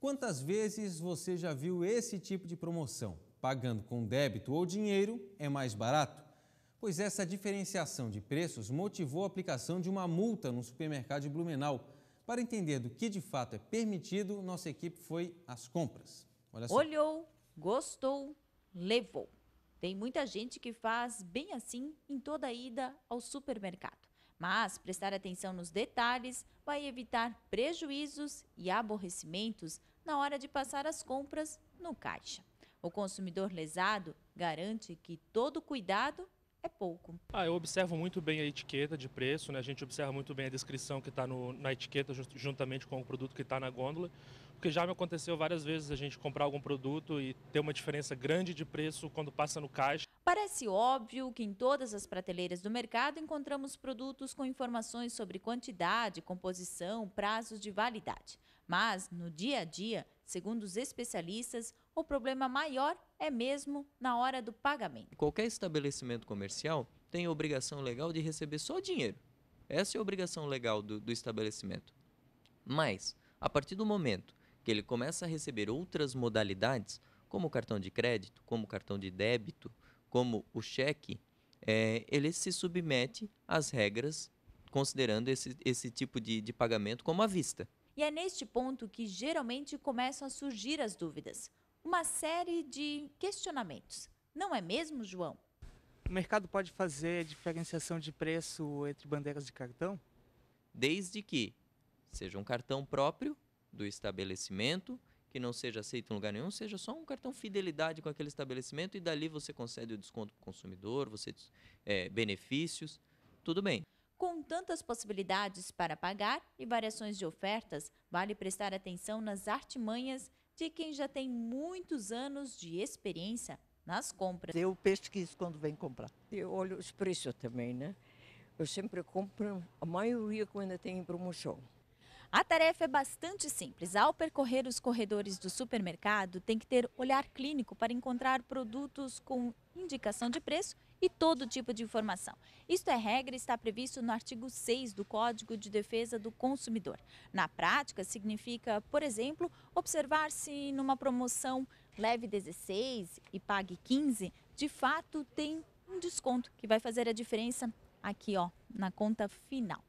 Quantas vezes você já viu esse tipo de promoção? Pagando com débito ou dinheiro é mais barato? Pois essa diferenciação de preços motivou a aplicação de uma multa no supermercado de Blumenau. Para entender do que de fato é permitido, nossa equipe foi às compras. Olhou, gostou, levou. Tem muita gente que faz bem assim em toda a ida ao supermercado. Mas prestar atenção nos detalhes vai evitar prejuízos e aborrecimentos na hora de passar as compras no caixa. O consumidor lesado garante que todo cuidado é pouco. Ah, eu observo muito bem a etiqueta de preço, né? a gente observa muito bem a descrição que está na etiqueta juntamente com o produto que está na gôndola, porque já me aconteceu várias vezes a gente comprar algum produto e ter uma diferença grande de preço quando passa no caixa. Parece óbvio que em todas as prateleiras do mercado encontramos produtos com informações sobre quantidade, composição, prazos de validade. Mas, no dia a dia, segundo os especialistas, o problema maior é mesmo na hora do pagamento. Qualquer estabelecimento comercial tem a obrigação legal de receber só dinheiro. Essa é a obrigação legal do, do estabelecimento. Mas, a partir do momento que ele começa a receber outras modalidades, como o cartão de crédito, como o cartão de débito, como o cheque, é, ele se submete às regras considerando esse, esse tipo de, de pagamento como à vista. E é neste ponto que geralmente começam a surgir as dúvidas, uma série de questionamentos. Não é mesmo, João? O mercado pode fazer diferenciação de preço entre bandeiras de cartão? Desde que seja um cartão próprio do estabelecimento, que não seja aceito em lugar nenhum, seja só um cartão fidelidade com aquele estabelecimento e dali você concede o desconto para o consumidor, você é, benefícios, tudo bem. Com tantas possibilidades para pagar e variações de ofertas, vale prestar atenção nas artimanhas de quem já tem muitos anos de experiência nas compras. Eu pesquiso quando vem comprar. Eu olho os preços também, né? Eu sempre compro a maioria quando tem promoção. A tarefa é bastante simples. Ao percorrer os corredores do supermercado, tem que ter olhar clínico para encontrar produtos com indicação de preço e todo tipo de informação. Isto é regra e está previsto no artigo 6 do Código de Defesa do Consumidor. Na prática, significa, por exemplo, observar se numa promoção leve 16 e pague 15, de fato tem um desconto que vai fazer a diferença aqui ó, na conta final.